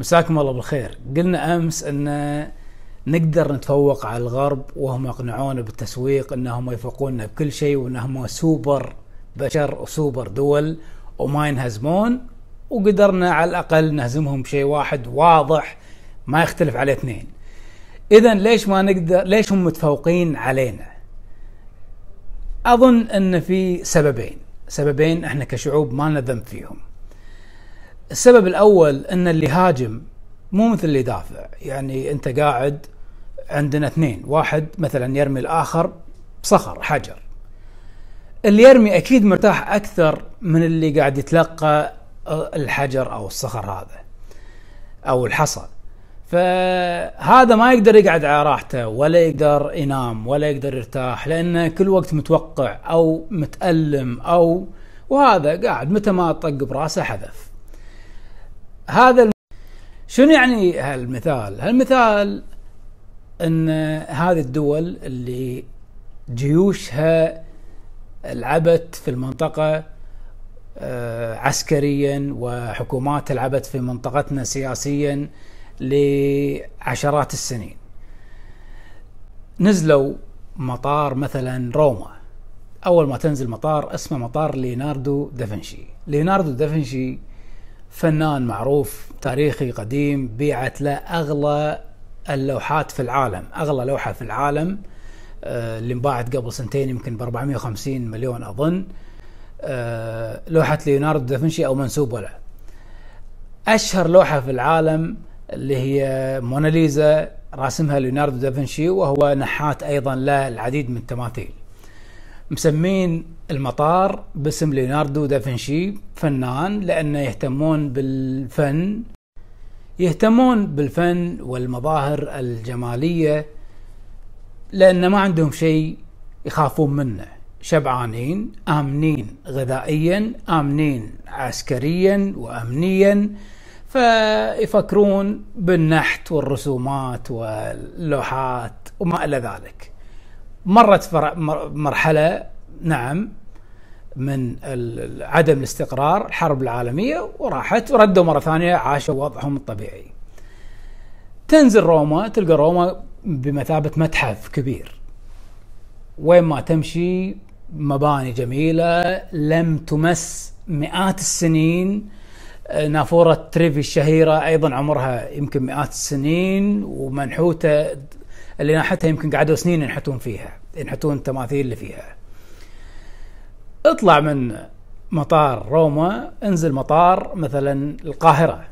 مساكم الله بالخير قلنا امس ان نقدر نتفوق على الغرب وهم يقنعون بالتسويق انهم يفوقوننا بكل شيء وانهم سوبر بشر وسوبر دول وما ينهزمون وقدرنا على الاقل نهزمهم بشيء واحد واضح ما يختلف عليه اثنين اذا ليش ما نقدر ليش هم متفوقين علينا اظن ان في سببين سببين احنا كشعوب ما لنا ذنب فيهم السبب الاول ان اللي هاجم مو مثل اللي دافع يعني انت قاعد عندنا اثنين واحد مثلا يرمي الاخر صخر حجر اللي يرمي اكيد مرتاح اكثر من اللي قاعد يتلقى الحجر او الصخر هذا او الحصى فهذا ما يقدر يقعد على راحته ولا يقدر ينام ولا يقدر يرتاح لانه كل وقت متوقع او متالم او وهذا قاعد متى ما طق براسه حذف هذا الم... شنو يعني هالمثال؟ هالمثال ان هذه الدول اللي جيوشها لعبت في المنطقه آه، عسكريا وحكومات لعبت في منطقتنا سياسيا لعشرات السنين نزلوا مطار مثلا روما اول ما تنزل مطار اسمه مطار ليناردو دافنشي ليناردو دافنشي فنان معروف تاريخي قديم بيعت له اغلى اللوحات في العالم اغلى لوحه في العالم آه، اللي انباعت قبل سنتين يمكن ب 450 مليون اظن آه، لوحه ليوناردو دافنشي او منسوب له اشهر لوحه في العالم اللي هي موناليزا راسمها ليوناردو دافنشي وهو نحات ايضا له العديد من التماثيل مسمين المطار باسم ليوناردو دافنشي فنان لأنه يهتمون بالفن يهتمون بالفن والمظاهر الجمالية لأن ما عندهم شيء يخافون منه شبعانين آمنين غذائيا آمنين عسكريا وأمنيا فيفكرون بالنحت والرسومات واللوحات وما إلى ذلك مرت مرحلة نعم من عدم الاستقرار الحرب العالمية وراحت وردوا مرة ثانية عاشوا وضعهم الطبيعي تنزل روما تلقى روما بمثابة متحف كبير وين ما تمشي مباني جميلة لم تمس مئات السنين نافورة تريفي الشهيرة أيضا عمرها يمكن مئات السنين ومنحوتة اللي ناحتها يمكن قعدوا سنين ينحتون فيها ينحتون التماثيل اللي فيها اطلع من مطار روما انزل مطار مثلا القاهرة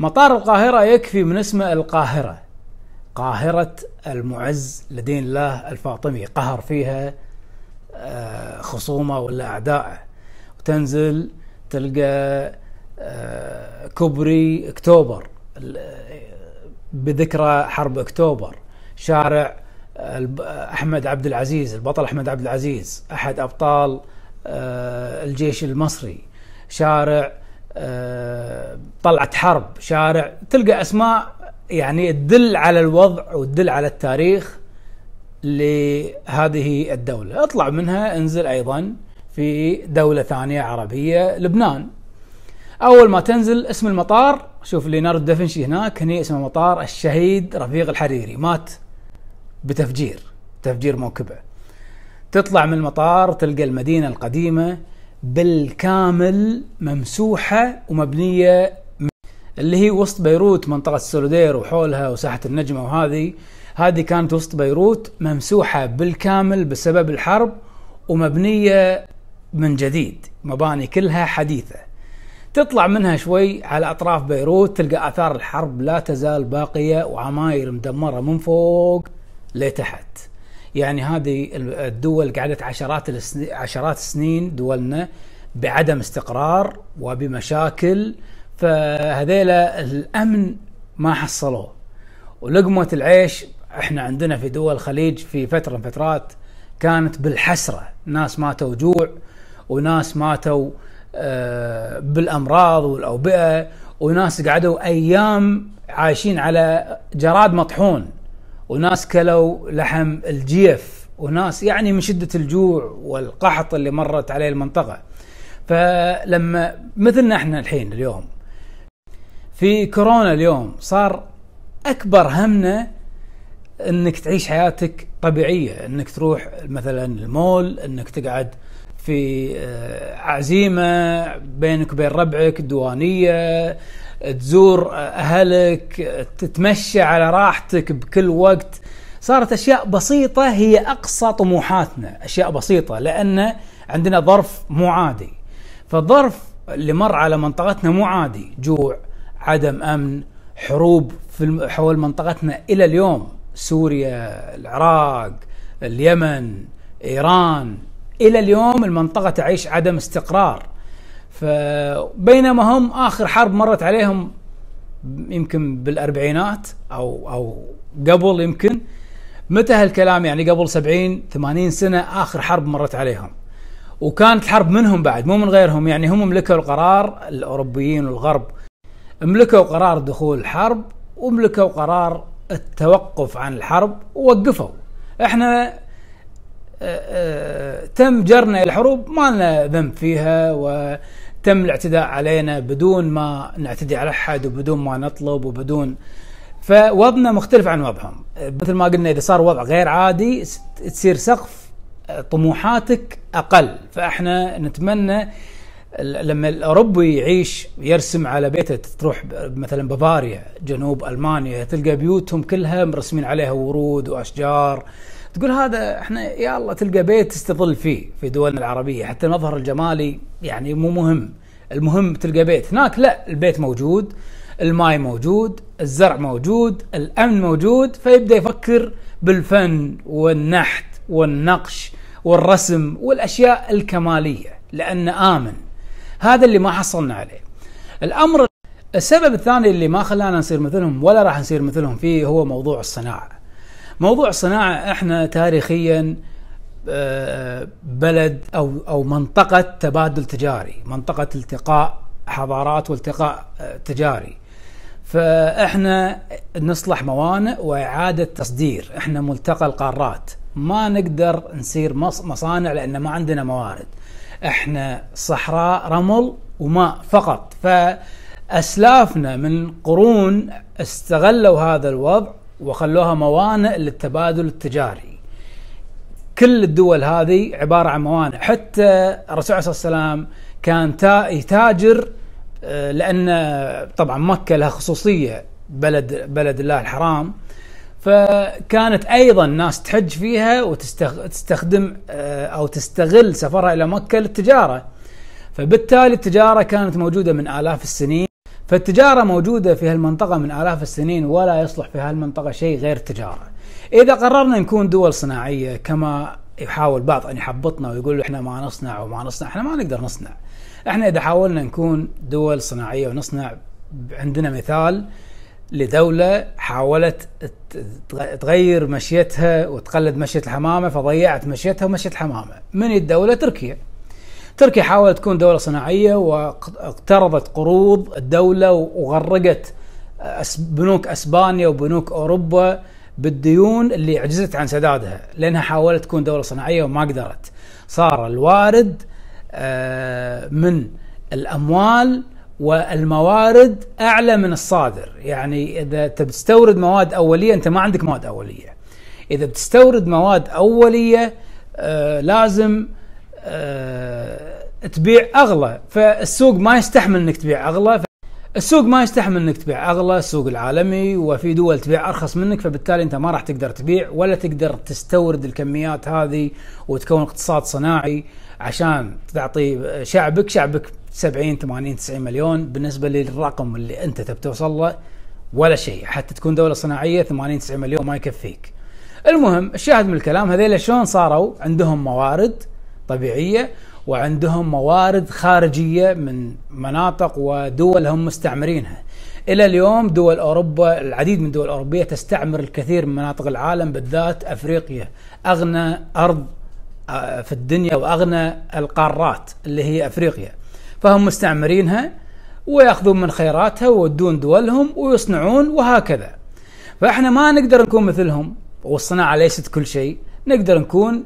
مطار القاهرة يكفي من اسمه القاهرة قاهرة المعز لدين الله الفاطمي قهر فيها آه، خصومه ولا أعداءه وتنزل تلقى آه، كوبري اكتوبر بذكرى حرب اكتوبر شارع احمد عبد العزيز البطل احمد عبد العزيز احد ابطال آه، الجيش المصري شارع آه، طلعت حرب شارع تلقى اسماء يعني تدل على الوضع وتدل على التاريخ لهذه الدولة اطلع منها انزل ايضا في دولة ثانية عربية لبنان اول ما تنزل اسم المطار شوف ليوناردو دافنشي هناك هني اسم المطار الشهيد رفيق الحريري مات بتفجير تفجير موكبه تطلع من المطار تلقى المدينه القديمه بالكامل ممسوحه ومبنيه اللي هي وسط بيروت منطقه السولودير وحولها وساحه النجمه وهذه هذه كانت وسط بيروت ممسوحه بالكامل بسبب الحرب ومبنيه من جديد مباني كلها حديثه تطلع منها شوي على اطراف بيروت تلقى اثار الحرب لا تزال باقيه وعماير مدمره من فوق لتحت يعني هذه الدول قعدت عشرات السنين عشرات السنين دولنا بعدم استقرار وبمشاكل فهذيلا الامن ما حصلوه ولقمه العيش احنا عندنا في دول الخليج في فتره من فترات كانت بالحسره، ناس ماتوا جوع وناس ماتوا آه، بالامراض والاوبئه وناس قعدوا ايام عايشين على جراد مطحون وناس كلوا لحم الجيف وناس يعني من شده الجوع والقحط اللي مرت عليه المنطقه فلما مثلنا احنا الحين اليوم في كورونا اليوم صار اكبر همنا انك تعيش حياتك طبيعيه انك تروح مثلا المول انك تقعد في آه، عزيمه بينك وبين ربعك دوانيه تزور اهلك تتمشى على راحتك بكل وقت صارت اشياء بسيطه هي اقصى طموحاتنا اشياء بسيطه لان عندنا ظرف مو عادي فالظرف اللي مر على منطقتنا مو عادي جوع عدم امن حروب في حول منطقتنا الى اليوم سوريا العراق اليمن ايران الى اليوم المنطقه تعيش عدم استقرار فبينما هم اخر حرب مرت عليهم يمكن بالاربعينات او او قبل يمكن متى هالكلام يعني قبل 70 80 سنه اخر حرب مرت عليهم وكانت الحرب منهم بعد مو من غيرهم يعني هم ملكوا القرار الاوروبيين والغرب ملكوا قرار دخول الحرب وملكوا قرار التوقف عن الحرب ووقفوا احنا آه، آه، تم جرنا الحروب ما لنا ذنب فيها و تم الاعتداء علينا بدون ما نعتدي على احد وبدون ما نطلب وبدون فوضعنا مختلف عن وضعهم مثل ما قلنا اذا صار وضع غير عادي تصير سقف طموحاتك اقل فاحنا نتمنى لما الاوروبي يعيش يرسم على بيته تروح مثلا بافاريا جنوب المانيا تلقى بيوتهم كلها مرسمين عليها ورود واشجار تقول هذا احنا يا الله تلقى بيت تستظل فيه في دولنا العربيه حتى المظهر الجمالي يعني مو مهم المهم تلقى بيت هناك لا البيت موجود الماي موجود الزرع موجود الامن موجود فيبدا يفكر بالفن والنحت والنقش والرسم والاشياء الكماليه لانه امن هذا اللي ما حصلنا عليه الامر السبب الثاني اللي ما خلانا نصير مثلهم ولا راح نصير مثلهم فيه هو موضوع الصناعه موضوع الصناعه احنا تاريخيا آه، بلد او او منطقه تبادل تجاري، منطقه التقاء حضارات والتقاء آه، تجاري. فاحنا نصلح موانئ واعاده تصدير، احنا ملتقى القارات، ما نقدر نصير مصانع لان ما عندنا موارد. احنا صحراء رمل وماء فقط، فاسلافنا من قرون استغلوا هذا الوضع وخلوها موانئ للتبادل التجاري كل الدول هذه عبارة عن موانئ حتى الرسول عليه الصلاة والسلام كان يتاجر آه، لأن طبعا مكة لها خصوصية بلد بلد الله الحرام فكانت ايضا ناس تحج فيها وتستخدم آه، او تستغل سفرها الى مكه للتجاره فبالتالي التجاره كانت موجوده من الاف السنين فالتجارة موجودة في هالمنطقة من آلاف السنين ولا يصلح في هالمنطقة شيء غير تجارة إذا قررنا نكون دول صناعية كما يحاول بعض أن يحبطنا ويقول إحنا ما نصنع وما نصنع إحنا ما نقدر نصنع إحنا إذا حاولنا نكون دول صناعية ونصنع عندنا مثال لدولة حاولت تغير مشيتها وتقلد مشية الحمامة فضيعت مشيتها ومشية الحمامة من الدولة تركيا تركيا حاولت تكون دولة صناعية واقترضت قروض الدولة وغرقت بنوك اسبانيا وبنوك اوروبا بالديون اللي عجزت عن سدادها لانها حاولت تكون دولة صناعية وما قدرت صار الوارد آه، من الاموال والموارد اعلى من الصادر يعني اذا تستورد مواد اوليه انت ما عندك مواد اوليه اذا بتستورد مواد اوليه آه، لازم آه، تبيع اغلى فالسوق ما يستحمل انك تبيع اغلى السوق ما يستحمل انك تبيع اغلى السوق العالمي وفي دول تبيع ارخص منك فبالتالي انت ما راح تقدر تبيع ولا تقدر تستورد الكميات هذه وتكون اقتصاد صناعي عشان تعطي شعبك شعبك 70 80 90 مليون بالنسبه للرقم اللي انت تبي توصل له ولا شيء حتى تكون دوله صناعيه 80 90 مليون ما يكفيك. المهم الشاهد من الكلام هذيلا شلون صاروا عندهم موارد طبيعيه وعندهم موارد خارجيه من مناطق ودول هم مستعمرينها. الى اليوم دول اوروبا العديد من الدول الاوروبيه تستعمر الكثير من مناطق العالم بالذات افريقيا، اغنى ارض آه، في الدنيا واغنى القارات اللي هي افريقيا. فهم مستعمرينها وياخذون من خيراتها ويودون دولهم ويصنعون وهكذا. فاحنا ما نقدر نكون مثلهم والصناعه ليست كل شيء، نقدر نكون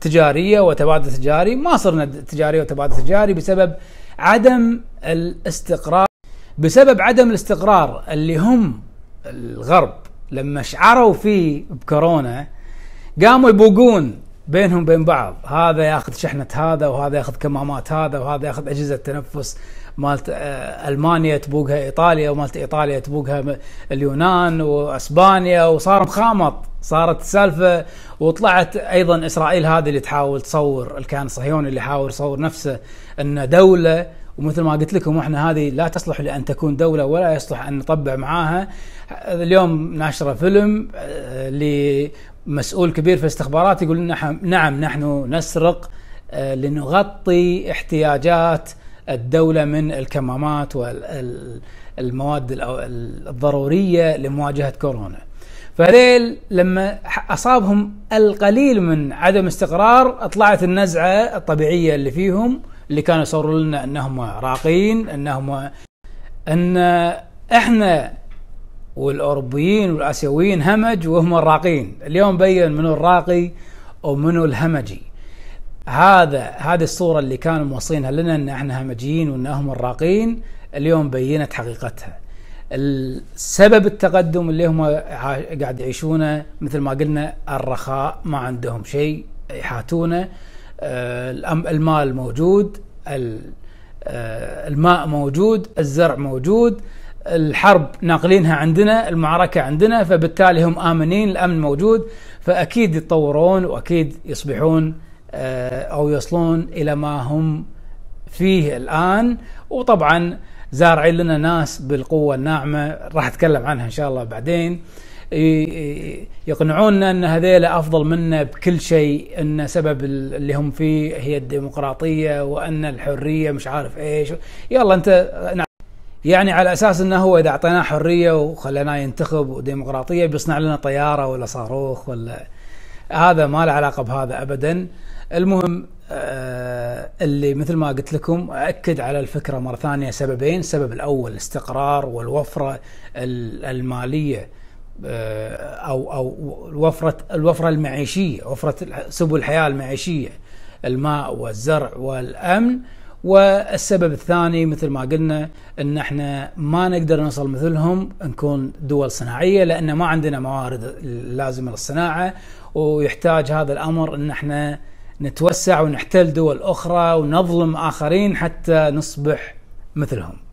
تجاريه وتبادل تجاري ما صرنا تجاريه وتبادل تجاري بسبب عدم الاستقرار بسبب عدم الاستقرار اللي هم الغرب لما شعروا فيه بكورونا قاموا يبوقون بينهم بين بعض هذا ياخذ شحنه هذا وهذا ياخذ كمامات هذا وهذا ياخذ اجهزه تنفس مالت آه، المانيا تبوقها ايطاليا ومالت ايطاليا تبوقها اليونان واسبانيا وصار مخامط صارت السالفه وطلعت ايضا اسرائيل هذه اللي تحاول تصور الكيان الصهيوني اللي يحاول يصور نفسه انه دوله ومثل ما قلت لكم احنا هذه لا تصلح لان تكون دوله ولا يصلح ان نطبع معاها اليوم ناشره فيلم آه، لمسؤول كبير في الاستخبارات يقول نعم نحن نسرق آه، لنغطي احتياجات الدولة من الكمامات والمواد الضرورية لمواجهة كورونا فهذيل لما أصابهم القليل من عدم استقرار طلعت النزعة الطبيعية اللي فيهم اللي كانوا يصوروا لنا أنهم راقين أنهم أن إحنا والأوروبيين والآسيويين همج وهم الراقين اليوم بين منو الراقي ومنو الهمجي هذا هذه الصورة اللي كانوا موصينها لنا ان احنا همجيين وان هم الراقين اليوم بينت حقيقتها السبب التقدم اللي هم قاعد يعيشونه مثل ما قلنا الرخاء ما عندهم شيء يحاتونه آه، المال موجود آه، الماء موجود الزرع موجود الحرب ناقلينها عندنا المعركة عندنا فبالتالي هم آمنين الأمن موجود فأكيد يتطورون وأكيد يصبحون آه، او يصلون الى ما هم فيه الان وطبعا زارعين لنا ناس بالقوه الناعمه راح اتكلم عنها ان شاء الله بعدين يقنعوننا ان هذيلا افضل منا بكل شيء ان سبب اللي هم فيه هي الديمقراطيه وان الحريه مش عارف ايش يلا انت نعم. يعني على اساس انه هو اذا اعطيناه حريه وخليناه ينتخب وديمقراطيه بيصنع لنا طياره ولا صاروخ ولا هذا ما له علاقه بهذا ابدا المهم آه، اللي مثل ما قلت لكم اكد على الفكره مره ثانيه سببين، السبب الاول الاستقرار والوفره الماليه آه، او او الوفره الوفره المعيشيه، وفره سبل الحياه المعيشيه الماء والزرع والامن والسبب الثاني مثل ما قلنا ان احنا ما نقدر نصل مثلهم نكون دول صناعيه لان ما عندنا موارد اللازمه للصناعه ويحتاج هذا الامر ان احنا نتوسع ونحتل دول أخرى ونظلم آخرين حتى نصبح مثلهم